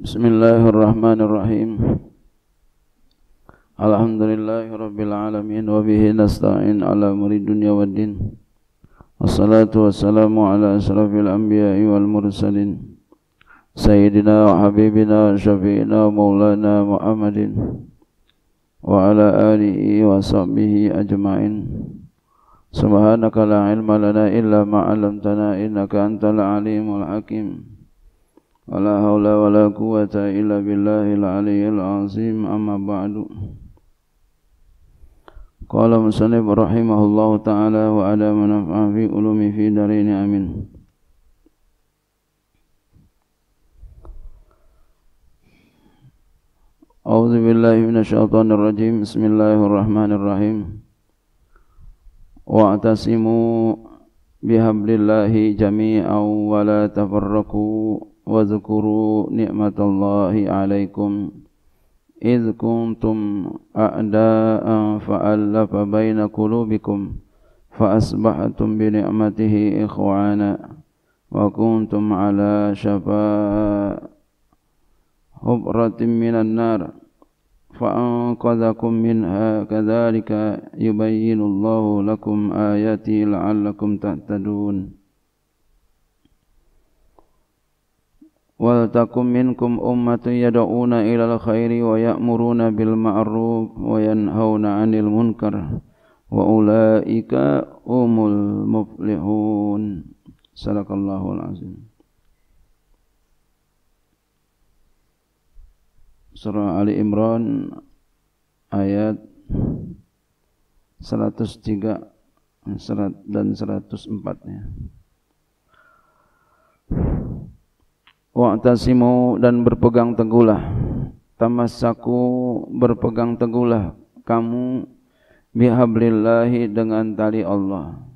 Bismillahirrahmanirrahim. Alhamdulillahirabbil alamin wa nasta'in ala murid dunya waddin. Wassalatu wassalamu ala asrafil anbiya'i wal mursalin. Sayyidina wa habibina wa syafi'ina wa maulana Muhammadin wa ala alihi wa sahbihi ajma'in. Subhanaka la ilma lana illa ma 'allamtana innaka antal alimul hakim. ولا حول ولا قوة إلا بالله العلي العظيم أما بعد قال مسلم رحمه الله تعالى وعلى منفع في علومي في دارين أمين أعوذ بالله من الشيطان الرجيم بسم الله الرحمن الرحيم واعتصموا بحبل الله جميعا ولا تفرقوا واذكروا نعمة الله عليكم إذ كنتم أعداء فألف بين قلوبكم فأصبحتم بنعمته إخوانا وكنتم على شفا حفرة من النار فأنقذكم منها كذلك يبين الله لكم آياته لعلكم تهتدون ولتكن منكم أمة يدعون إلى الخير ويأمرون بالمعروف وينهون عن المنكر وأولئك هم المفلحون صدق الله العظيم سورة آل عمران آيات 103 dan 104 ya. Wa'tasimu dan berpegang teguhlah. Tamassaku berpegang teguhlah kamu bihablillahi dengan tali Allah.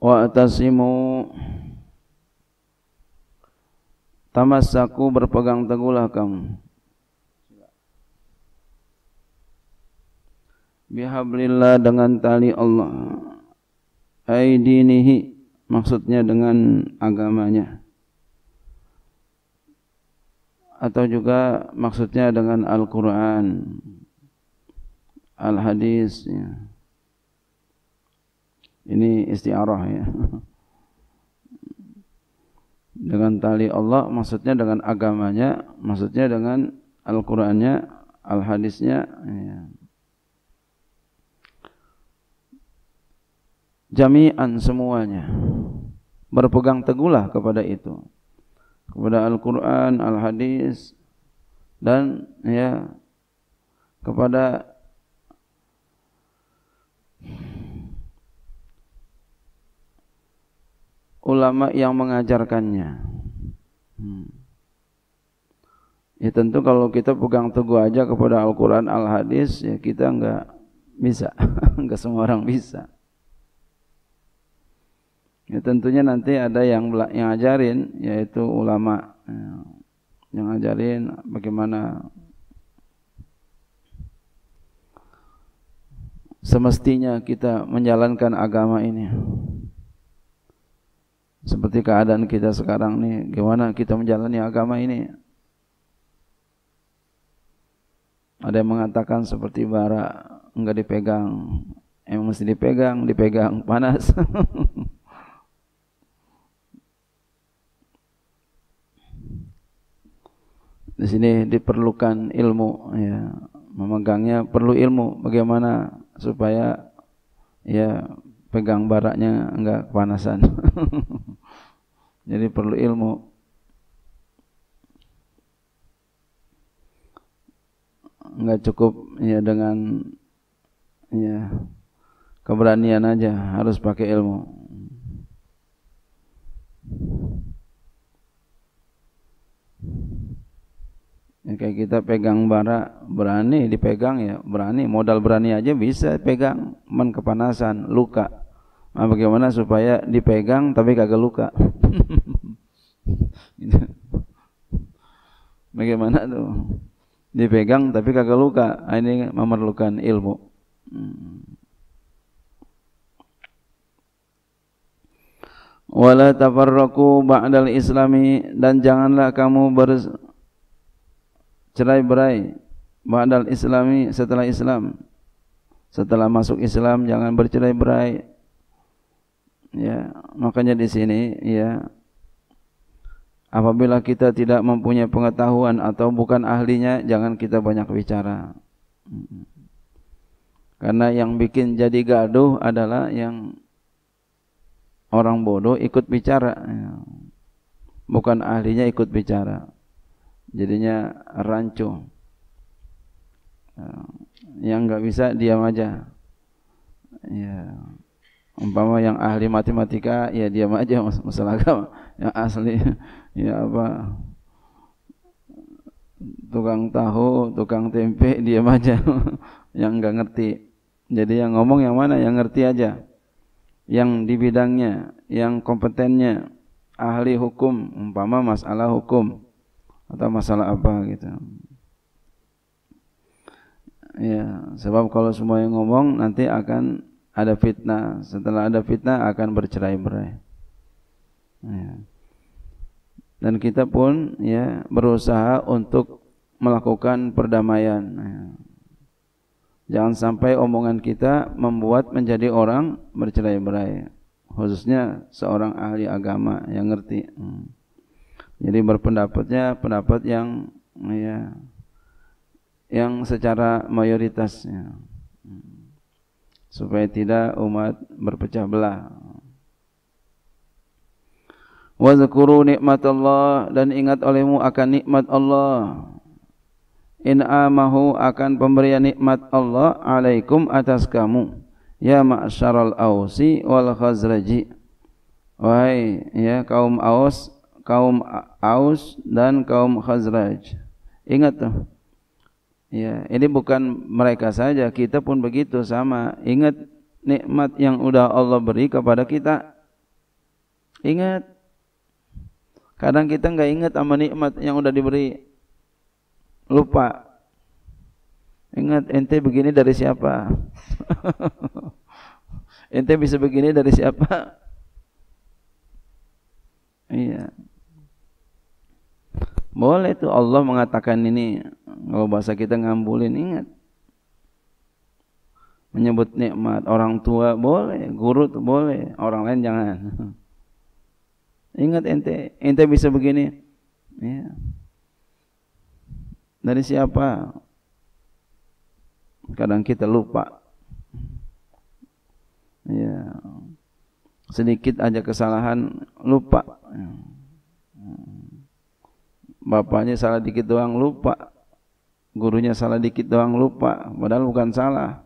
Wa'tasimu Tamasaku berpegang teguhlah kamu. Bihablillah dengan tali Allah. Aidinihi maksudnya dengan agamanya. Atau juga maksudnya dengan Al-Quran. Al-Hadis. Ya. Ini istiarah ya. dengan tali Allah maksudnya dengan agamanya maksudnya dengan Al-Qur'annya al-hadisnya ya. jami'an semuanya berpegang teguhlah kepada itu kepada Al-Qur'an al-hadis dan ya kepada ulama yang mengajarkannya. Hmm. Ya tentu kalau kita pegang teguh aja kepada Al-Quran, Al-Hadis, ya kita enggak bisa. enggak semua orang bisa. Ya tentunya nanti ada yang yang ajarin, yaitu ulama. Ya, yang ajarin bagaimana semestinya kita menjalankan agama ini. Seperti keadaan kita sekarang nih, gimana kita menjalani agama ini? Ada yang mengatakan seperti bara enggak dipegang, emang mesti dipegang, dipegang panas. Di sini diperlukan ilmu ya, memegangnya perlu ilmu bagaimana supaya ya pegang baraknya enggak panasan, Jadi perlu ilmu. Enggak cukup ya dengan ya keberanian aja, harus pakai ilmu. Thank you ya, kayak kita pegang bara berani dipegang ya berani modal berani aja bisa pegang men kepanasan luka nah, bagaimana supaya dipegang tapi kagak luka gitu. bagaimana tuh dipegang tapi kagak luka nah, ini memerlukan ilmu hmm. wala tafarraqu ba'dal islami dan janganlah kamu ber, cerai berai ba'dal islami setelah Islam setelah masuk Islam jangan bercerai berai ya makanya di sini ya apabila kita tidak mempunyai pengetahuan atau bukan ahlinya jangan kita banyak bicara karena yang bikin jadi gaduh adalah yang orang bodoh ikut bicara ya. bukan ahlinya ikut bicara jadinya rancu eh, yang nggak bisa diam aja ya umpama yang ahli matematika ya diam aja masalah agama yang asli ya apa tukang tahu tukang tempe diam aja yang nggak ngerti jadi yang ngomong yang mana yang ngerti aja yang di bidangnya yang kompetennya ahli hukum umpama masalah hukum atau masalah apa gitu. Ya, sebab kalau semua yang ngomong nanti akan ada fitnah. Setelah ada fitnah akan bercerai-berai. Ya. Dan kita pun ya berusaha untuk melakukan perdamaian. Ya. Jangan sampai omongan kita membuat menjadi orang bercerai-berai. Khususnya seorang ahli agama yang ngerti. Hmm. Jadi berpendapatnya pendapat yang ya yang secara mayoritasnya supaya tidak umat berpecah belah. Wa zakuru nikmat Allah dan ingat olehmu akan nikmat Allah. In'amahu akan pemberian nikmat Allah alaikum atas kamu. Ya ma'asyaral ausi wal khazraji. Wahai ya kaum aus kaum Aus dan kaum Khazraj. Ingat tuh. Ya, ini bukan mereka saja, kita pun begitu sama. Ingat nikmat yang udah Allah beri kepada kita. Ingat. Kadang kita nggak ingat sama nikmat yang udah diberi. Lupa. Ingat ente begini dari siapa? ente bisa begini dari siapa? Iya. Boleh tuh Allah mengatakan ini kalau bahasa kita ngambulin ingat. Menyebut nikmat orang tua boleh, guru tuh boleh, orang lain jangan. Ingat ente, ente bisa begini. Ya. Dari siapa? Kadang kita lupa. Ya. Sedikit aja kesalahan lupa. Iya bapaknya salah dikit doang lupa gurunya salah dikit doang lupa padahal bukan salah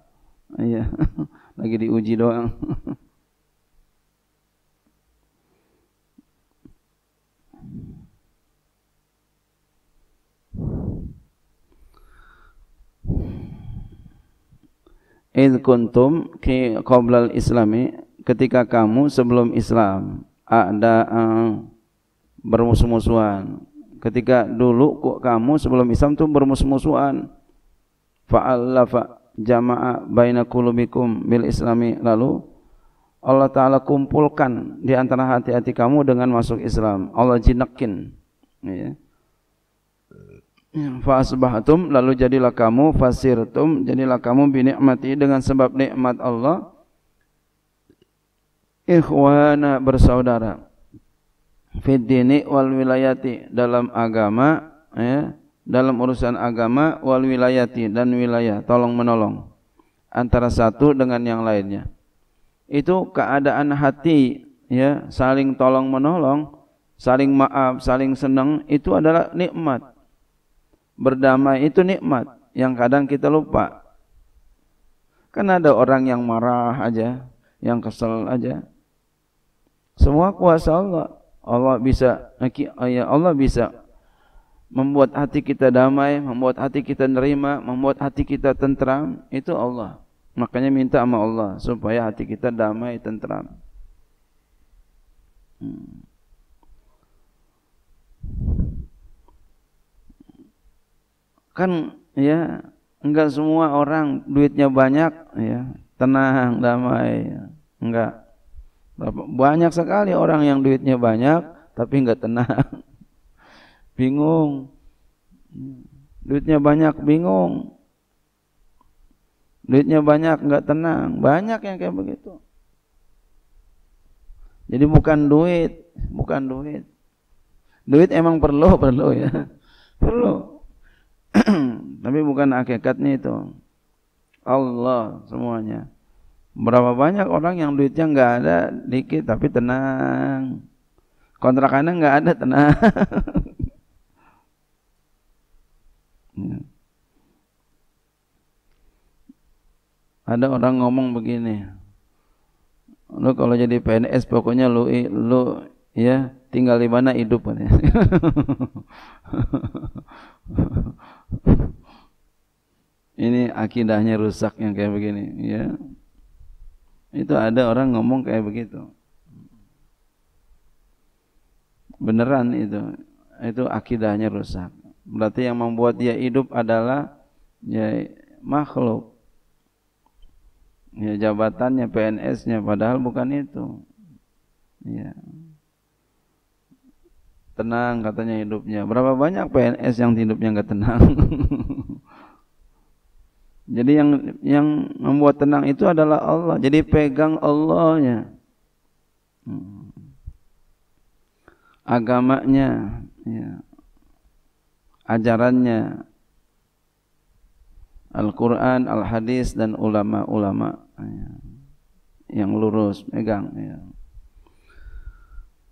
iya lagi diuji doang Id kuntum ki qoblal islami ketika kamu sebelum Islam ada uh, bermusuh-musuhan ketika dulu kok kamu sebelum Islam tuh bermusuh-musuhan fa'allafa jama'a baina kulubikum bil islami lalu Allah taala kumpulkan di antara hati-hati kamu dengan masuk Islam Allah jinakin ya fa lalu jadilah kamu fasirtum jadilah kamu bi dengan sebab nikmat Allah ikhwana bersaudara fiddini wal wilayati dalam agama ya dalam urusan agama wal wilayati dan wilayah tolong menolong antara satu dengan yang lainnya itu keadaan hati ya saling tolong menolong saling maaf saling senang itu adalah nikmat berdamai itu nikmat yang kadang kita lupa kan ada orang yang marah aja yang kesel aja semua kuasa Allah Allah bisa oh ya Allah bisa membuat hati kita damai, membuat hati kita nerima, membuat hati kita tentram, itu Allah. Makanya minta sama Allah supaya hati kita damai, tentram. Hmm. Kan ya enggak semua orang duitnya banyak ya, tenang, damai. Ya. Enggak. Banyak sekali orang yang duitnya banyak tapi nggak tenang. Bingung. Duitnya banyak bingung. Duitnya banyak nggak tenang. Banyak yang kayak begitu. Jadi bukan duit, bukan duit. Duit emang perlu, perlu ya. Perlu. tapi bukan akikatnya itu. Allah semuanya. Berapa banyak orang yang duitnya nggak ada dikit tapi tenang. Kontrakannya nggak ada tenang. ada orang ngomong begini. Lu kalau jadi PNS pokoknya lu lu ya tinggal di mana hidup kan ya. Ini akidahnya rusak yang kayak begini ya. Itu ada orang ngomong kayak begitu. Beneran itu. Itu akidahnya rusak. Berarti yang membuat dia hidup adalah ya makhluk. Ya jabatannya PNS-nya padahal bukan itu. Ya. Tenang katanya hidupnya. Berapa banyak PNS yang hidupnya nggak tenang? Jadi yang yang membuat tenang itu adalah Allah. Jadi pegang Allahnya. Hmm. Agamanya, ya. ajarannya, Al-Quran, Al-Hadis, dan ulama-ulama ya. yang lurus, pegang. Ya.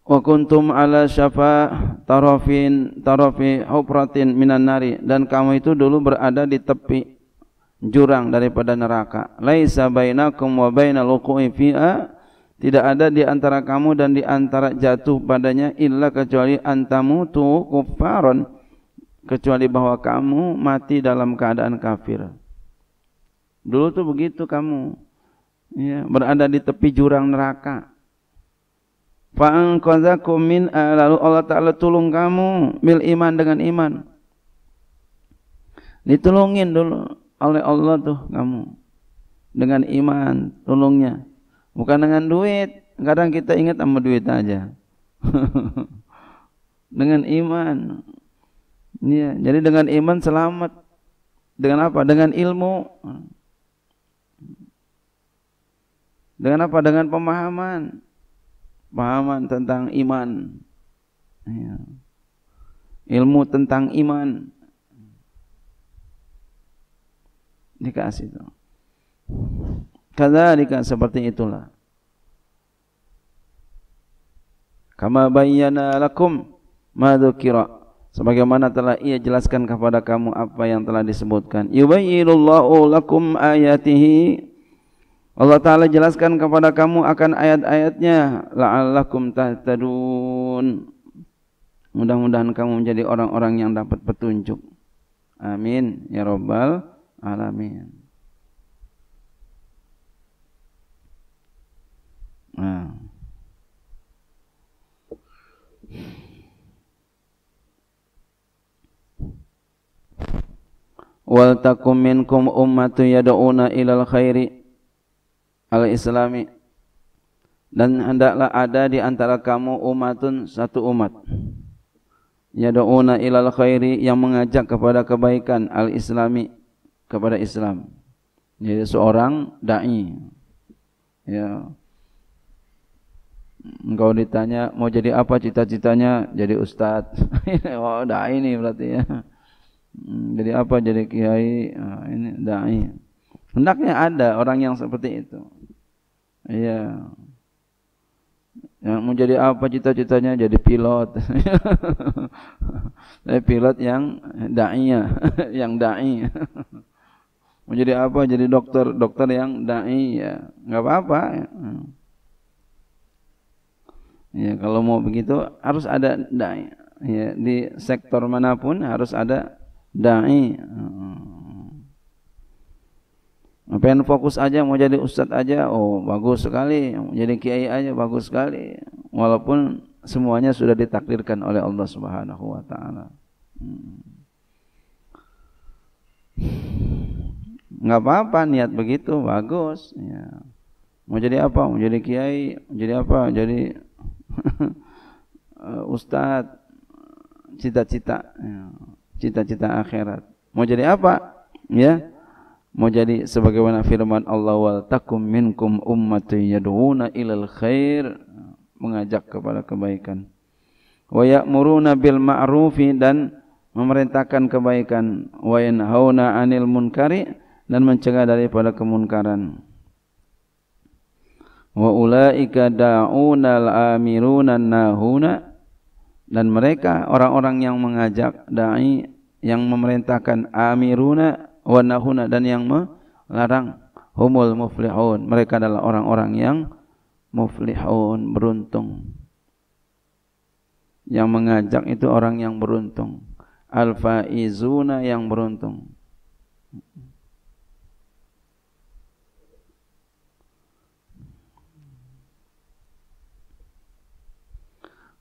Wa kuntum ala syafa tarafin tarafi hupratin minan nari dan kamu itu dulu berada di tepi jurang daripada neraka. Laisa bainakum wa bainal wuqu'i fiha tidak ada di antara kamu dan di antara jatuh padanya illa kecuali antamu tu kufaron kecuali bahwa kamu mati dalam keadaan kafir. Dulu tuh begitu kamu ya, berada di tepi jurang neraka. Fa'anqadzakum min eh, lalu Allah Ta'ala tolong kamu mil iman dengan iman. Ditolongin dulu oleh Allah tuh kamu dengan iman tolongnya bukan dengan duit kadang kita ingat sama duit aja dengan iman ya jadi dengan iman selamat dengan apa dengan ilmu dengan apa dengan pemahaman pemahaman tentang iman ya. ilmu tentang iman dikasih itu. Kadzalika seperti itulah. Kama bayyana lakum ma dzukira sebagaimana telah ia jelaskan kepada kamu apa yang telah disebutkan. Yubayyinullahu lakum ayatihi Allah Ta'ala jelaskan kepada kamu akan ayat-ayatnya La'allakum tahtadun Mudah-mudahan kamu menjadi orang-orang yang dapat petunjuk Amin Ya Rabbal alamin. Nah. Wal takum minkum ummatun yad'una ilal khairi al-islami dan hendaklah ada di antara kamu umatun satu umat yad'una ilal khairi yang mengajak kepada kebaikan al-islami kepada Islam. Jadi seorang dai. Ya. Engkau ditanya mau jadi apa cita-citanya? Jadi ustaz. oh, dai ini berarti ya. Hmm, jadi apa jadi kiai? Nah, ini dai. Hendaknya ada orang yang seperti itu. Iya. Yang mau jadi apa cita-citanya? Jadi pilot. pilot yang dai yang dai mau jadi apa jadi dokter dokter yang dai ya nggak apa-apa ya. Iya, kalau mau begitu harus ada dai ya di sektor manapun harus ada dai hmm. pengen fokus aja mau jadi ustad aja oh bagus sekali mau jadi kiai aja bagus sekali walaupun semuanya sudah ditakdirkan oleh Allah Subhanahu wa taala hmm nggak apa-apa niat begitu bagus ya. mau jadi apa mau jadi kiai mau jadi apa jadi eh, ustad cita-cita cita ya. cita-cita akhirat mau jadi apa ya mau jadi sebagaimana firman Allah wa takum minkum ummatun yad'una ilal khair mengajak kepada kebaikan wa ya'muruna bil ma'rufi dan memerintahkan kebaikan wa yanhauna 'anil munkari dan mencegah daripada kemunkaran. Wa ulaika da'unal amiruna nahuna dan mereka orang-orang yang mengajak dai yang memerintahkan amiruna wa nahuna dan yang melarang humul muflihun mereka adalah orang-orang yang muflihun beruntung yang mengajak itu orang yang beruntung al faizuna yang beruntung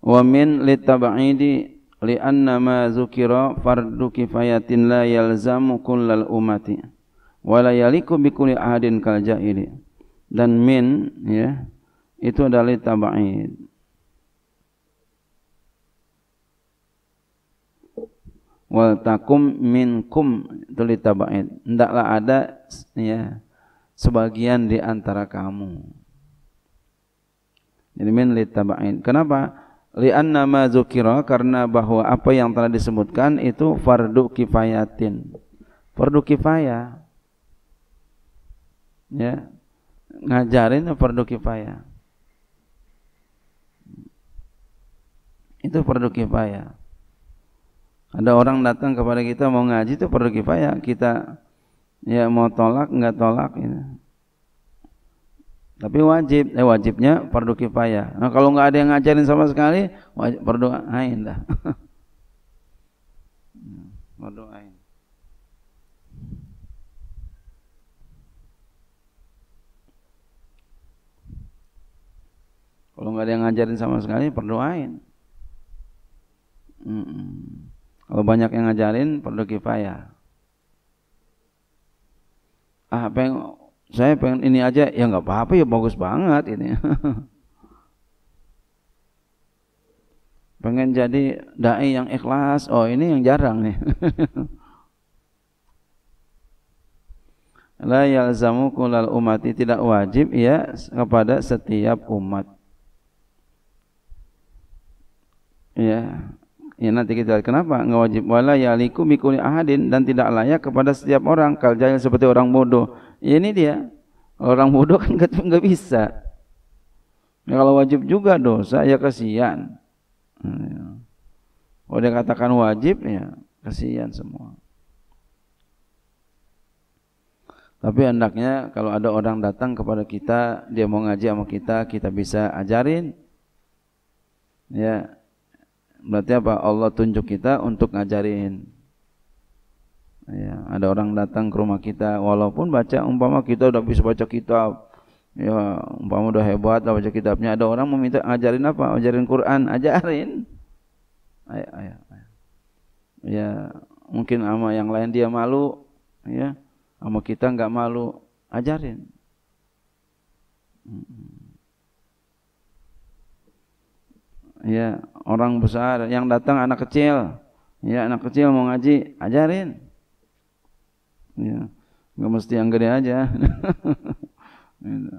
wa min litab'idi li anna ma zukira fardu kifayatin la yalzamu kullal umati wa la yaliku bi kulli ahadin kal ja'ili dan min ya itu adalah tabaid wal takum minkum itu li tabaid hendaklah ada ya sebagian di antara kamu jadi min li tabaid kenapa li'anna ma dzukira karena bahwa apa yang telah disebutkan itu fardu kifayatin fardu kifaya, ya ngajarin fardu kifaya, itu fardu kifaya. ada orang datang kepada kita mau ngaji itu fardu kifaya, kita ya mau tolak nggak tolak ya. Tapi wajib, eh wajibnya fardu kifayah. Nah, kalau nggak ada yang ngajarin sama sekali, wajib ain dah. ain Kalau nggak ada yang ngajarin sama sekali, perdoain. Mm -mm. Kalau banyak yang ngajarin, perdu kifayah. Ah, apa yang saya pengen ini aja ya nggak apa-apa ya bagus banget ini pengen jadi dai yang ikhlas oh ini yang jarang nih la yalzamu kulal umati tidak wajib ya kepada setiap umat ya ya nanti kita kenapa nggak wajib wala yaliku mikuli ahadin dan tidak layak kepada setiap orang kal seperti orang bodoh Ya, ini dia orang bodoh kan nggak bisa ya, kalau wajib juga dosa ya kasihan kalau dia katakan wajib ya kasihan semua tapi hendaknya kalau ada orang datang kepada kita dia mau ngaji sama kita kita bisa ajarin ya berarti apa Allah tunjuk kita untuk ngajarin ya, ada orang datang ke rumah kita walaupun baca umpama kita udah bisa baca kitab ya umpama udah hebat lah baca kitabnya ada orang meminta ajarin apa ajarin Quran ajarin ayo, ayo, ayo. ya mungkin sama yang lain dia malu ya sama kita nggak malu ajarin ya orang besar yang datang anak kecil ya anak kecil mau ngaji ajarin Ya. Enggak mesti yang gede aja. Gitu.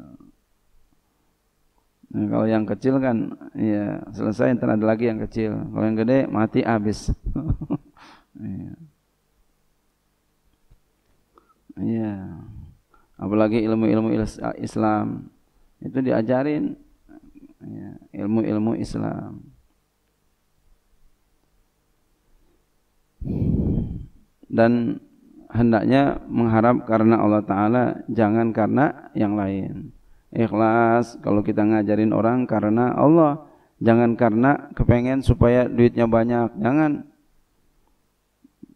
nah, kalau yang kecil kan ya selesai entar ada lagi yang kecil. Kalau yang gede mati habis. Iya. ya. Apalagi ilmu-ilmu Islam itu diajarin ya, ilmu-ilmu Islam. Dan hendaknya mengharap karena Allah Ta'ala jangan karena yang lain ikhlas kalau kita ngajarin orang karena Allah jangan karena kepengen supaya duitnya banyak jangan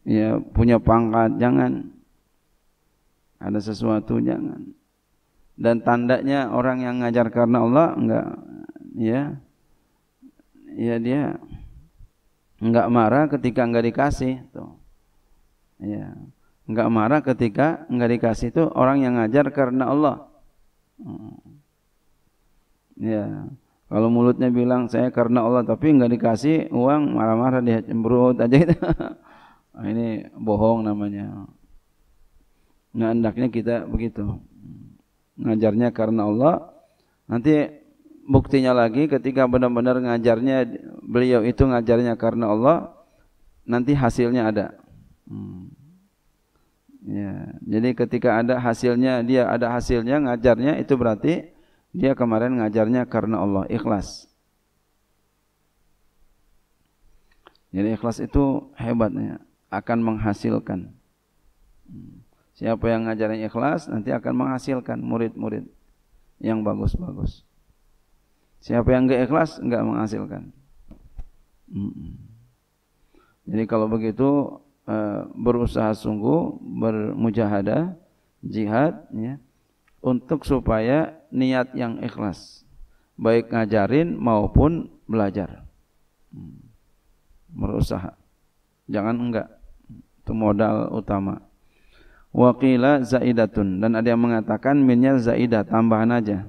ya punya pangkat jangan ada sesuatu jangan dan tandanya orang yang ngajar karena Allah enggak ya ya dia enggak marah ketika enggak dikasih tuh ya Enggak marah ketika enggak dikasih itu orang yang ngajar karena Allah. Hmm. Ya. Kalau mulutnya bilang saya karena Allah tapi enggak dikasih uang marah-marah dia cemberut aja itu. Ini bohong namanya. Nah, hendaknya kita begitu. Ngajarnya karena Allah. Nanti buktinya lagi ketika benar-benar ngajarnya beliau itu ngajarnya karena Allah, nanti hasilnya ada. Hmm. Ya, jadi ketika ada hasilnya dia ada hasilnya ngajarnya itu berarti dia kemarin ngajarnya karena Allah ikhlas. Jadi ikhlas itu hebatnya akan menghasilkan. Siapa yang ngajarin ikhlas nanti akan menghasilkan murid-murid yang bagus-bagus. Siapa yang enggak ikhlas enggak menghasilkan. Jadi kalau begitu Eh, berusaha sungguh bermujahadah jihad ya untuk supaya niat yang ikhlas baik ngajarin maupun belajar hmm. berusaha jangan enggak itu modal utama waqila zaidatun dan ada yang mengatakan minnya zaidat tambahan aja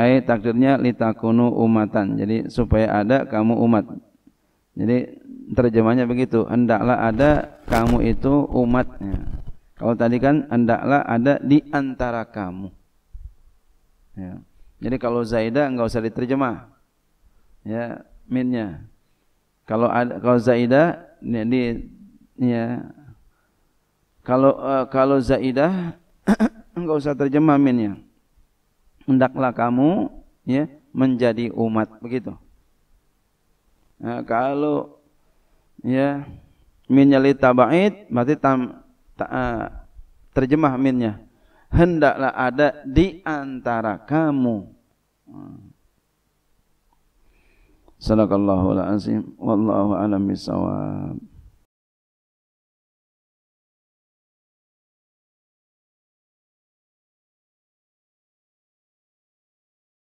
Hai takdirnya litakunu umatan. Jadi supaya ada kamu umat. Jadi terjemahnya begitu, hendaklah ada kamu itu umatnya. Kalau tadi kan hendaklah ada di antara kamu. Ya. Jadi kalau Zaidah enggak usah diterjemah. Ya, minnya. Kalau ada, kalau Zaidah ya, di ya kalau uh, kalau Zaidah enggak usah terjemah minnya hendaklah kamu ya menjadi umat begitu. Nah, kalau ya minyali tabaid berarti tam, ta, uh, terjemah minnya hendaklah ada di antara kamu. Sallallahu alaihi wasallam. Wallahu alam bisawab.